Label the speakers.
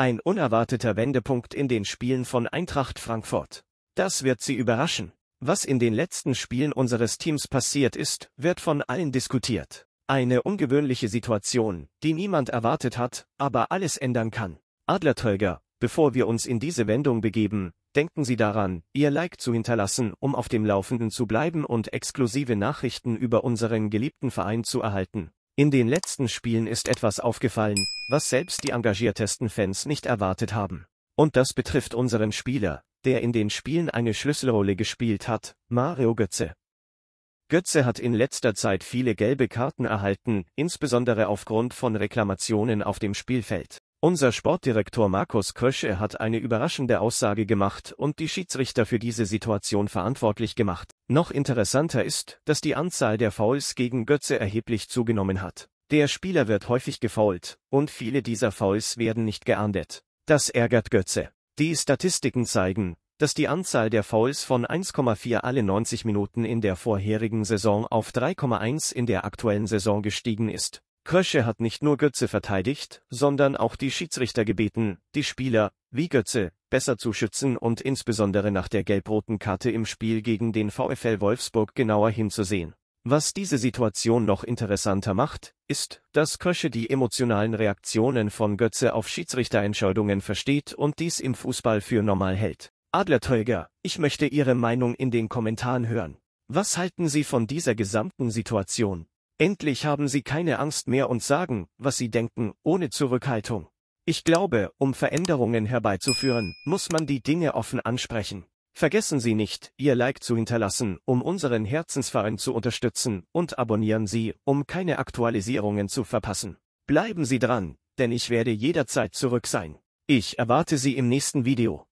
Speaker 1: Ein unerwarteter Wendepunkt in den Spielen von Eintracht Frankfurt. Das wird Sie überraschen. Was in den letzten Spielen unseres Teams passiert ist, wird von allen diskutiert. Eine ungewöhnliche Situation, die niemand erwartet hat, aber alles ändern kann. Adlerträger, bevor wir uns in diese Wendung begeben, denken Sie daran, Ihr Like zu hinterlassen, um auf dem Laufenden zu bleiben und exklusive Nachrichten über unseren geliebten Verein zu erhalten. In den letzten Spielen ist etwas aufgefallen, was selbst die engagiertesten Fans nicht erwartet haben. Und das betrifft unseren Spieler, der in den Spielen eine Schlüsselrolle gespielt hat, Mario Götze. Götze hat in letzter Zeit viele gelbe Karten erhalten, insbesondere aufgrund von Reklamationen auf dem Spielfeld. Unser Sportdirektor Markus Krösche hat eine überraschende Aussage gemacht und die Schiedsrichter für diese Situation verantwortlich gemacht. Noch interessanter ist, dass die Anzahl der Fouls gegen Götze erheblich zugenommen hat. Der Spieler wird häufig gefoult und viele dieser Fouls werden nicht geahndet. Das ärgert Götze. Die Statistiken zeigen, dass die Anzahl der Fouls von 1,4 alle 90 Minuten in der vorherigen Saison auf 3,1 in der aktuellen Saison gestiegen ist. Krösche hat nicht nur Götze verteidigt, sondern auch die Schiedsrichter gebeten, die Spieler, wie Götze, besser zu schützen und insbesondere nach der gelb-roten Karte im Spiel gegen den VfL Wolfsburg genauer hinzusehen. Was diese Situation noch interessanter macht, ist, dass Krösche die emotionalen Reaktionen von Götze auf Schiedsrichterentscheidungen versteht und dies im Fußball für normal hält. Adlerteuger, ich möchte Ihre Meinung in den Kommentaren hören. Was halten Sie von dieser gesamten Situation? Endlich haben sie keine Angst mehr und sagen, was sie denken, ohne Zurückhaltung. Ich glaube, um Veränderungen herbeizuführen, muss man die Dinge offen ansprechen. Vergessen Sie nicht, Ihr Like zu hinterlassen, um unseren Herzensverein zu unterstützen, und abonnieren Sie, um keine Aktualisierungen zu verpassen. Bleiben Sie dran, denn ich werde jederzeit zurück sein. Ich erwarte Sie im nächsten Video.